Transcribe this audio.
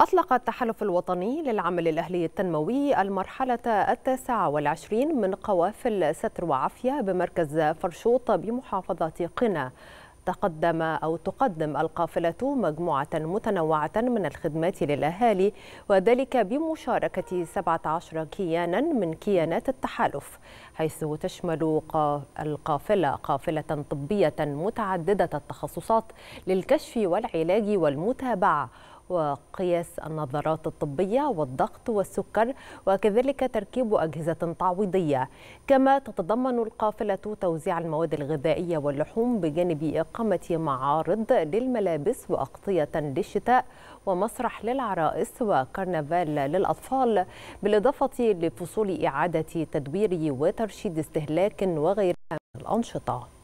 أطلق التحالف الوطني للعمل الأهلي التنموي المرحلة التاسعة والعشرين من قوافل ستر وعافية بمركز فرشوط بمحافظة قنا تقدم أو تقدم القافلة مجموعة متنوعة من الخدمات للأهالي وذلك بمشاركة 17 كيانا من كيانات التحالف حيث تشمل القافلة قافلة طبية متعددة التخصصات للكشف والعلاج والمتابعة وقياس النظارات الطبية والضغط والسكر وكذلك تركيب أجهزة تعويضية كما تتضمن القافلة توزيع المواد الغذائية واللحوم بجانب إقامة معارض للملابس وأغطية للشتاء ومسرح للعرائس وكرنفال للأطفال بالإضافة لفصول إعادة تدوير وترشيد استهلاك وغيرها من الأنشطة